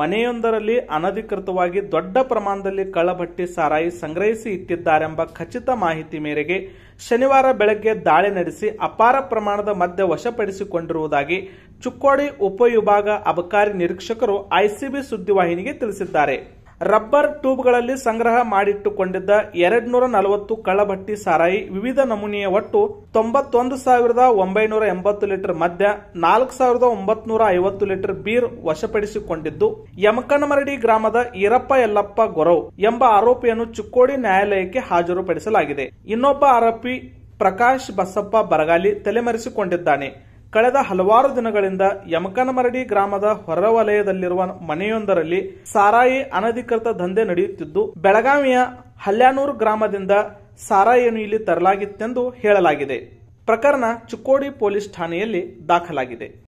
ಮನೆಯೊಂದರಲ್ಲಿ ಅನಧಿಕೃತವಾಗಿ ದೊಡ್ಡ ಪ್ರಮಾಣದಲ್ಲಿ ಕಳ್ಳಭಟ್ಟಿ ಸಾರಾಯಿ ಸಂಗ್ರಹಿಸಿ ಇಟ್ಟಿದ್ದಾರೆಂಬ ಖಚಿತ ಮಾಹಿತಿ ಮೇರೆಗೆ ಶನಿವಾರ ಬೆಳಗ್ಗೆ ದಾಳಿ ನಡೆಸಿ ಅಪಾರ ಪ್ರಮಾಣದ ಮದ್ಯ ವಶಪಡಿಸಿಕೊಂಡಿರುವುದಾಗಿ ಚುಕ್ಕೋಡಿ ಉಪವಿಭಾಗ ಅಬಕಾರಿ ನಿರೀಕ್ಷಕರು ಐಸಿಬಿ ಸುದ್ದಿವಾಹಿನಿಗೆ ತಿಳಿಸಿದ್ದಾರೆ ರಬ್ಬರ್ ಟ್ಯೂಬ್ಗಳಲ್ಲಿ ಸಂಗ್ರಹ ಮಾಡಿಟ್ಟುಕೊಂಡಿದ್ದ ಎರಡ್ನೂರ ನಲವತ್ತು ಕಳ್ಳಭಟ್ಟಿ ಸಾರಾಯಿ ವಿವಿಧ ನಮೂನೆಯ ಒಟ್ಟು ತೊಂಬತ್ತೊಂದು ಸಾವಿರದ ಒಂಬೈನೂರ ಎಂಬತ್ತು ಲೀಟರ್ ಮದ್ಯ ನಾಲ್ಕು ಸಾವಿರದ ಒಂಬತ್ತು ಐವತ್ತು ಲೀಟರ್ ಬೀರ್ ವಶಪಡಿಸಿಕೊಂಡಿದ್ದು ಯಮಕನಮರಡಿ ಗ್ರಾಮದ ಈರಪ್ಪ ಯಲ್ಲಪ್ಪ ಗೊರವ್ ಎಂಬ ಆರೋಪಿಯನ್ನು ಚುಕ್ಕೋಡಿ ನ್ಯಾಯಾಲಯಕ್ಕೆ ಹಾಜರುಪಡಿಸಲಾಗಿದೆ ಇನ್ನೊಬ್ಬ ಆರೋಪಿ ಪ್ರಕಾಶ್ ಬಸಪ್ಪ ಬರಗಾಲಿ ತಲೆಮರೆಸಿಕೊಂಡಿದ್ದಾನೆ ಕಳೆದ ಹಲವಾರು ದಿನಗಳಿಂದ ಯಮಕನಮರಡಿ ಗ್ರಾಮದ ಹೊರವಲಯದಲ್ಲಿರುವ ಮನೆಯೊಂದರಲ್ಲಿ ಸಾರಾಯಿ ಅನಧಿಕೃತ ದಂಧೆ ನಡೆಯುತ್ತಿದ್ದು ಬೆಳಗಾವಿಯ ಹಲ್ಯಾನೂರು ಗ್ರಾಮದಿಂದ ಸಾರಾಯಿಯನ್ನು ಇಲ್ಲಿ ತರಲಾಗಿತ್ತೆಂದು ಹೇಳಲಾಗಿದೆ ಪ್ರಕರಣ ಚಿಕ್ಕೋಡಿ ಪೊಲೀಸ್ ಠಾಣೆಯಲ್ಲಿ ದಾಖಲಾಗಿದೆ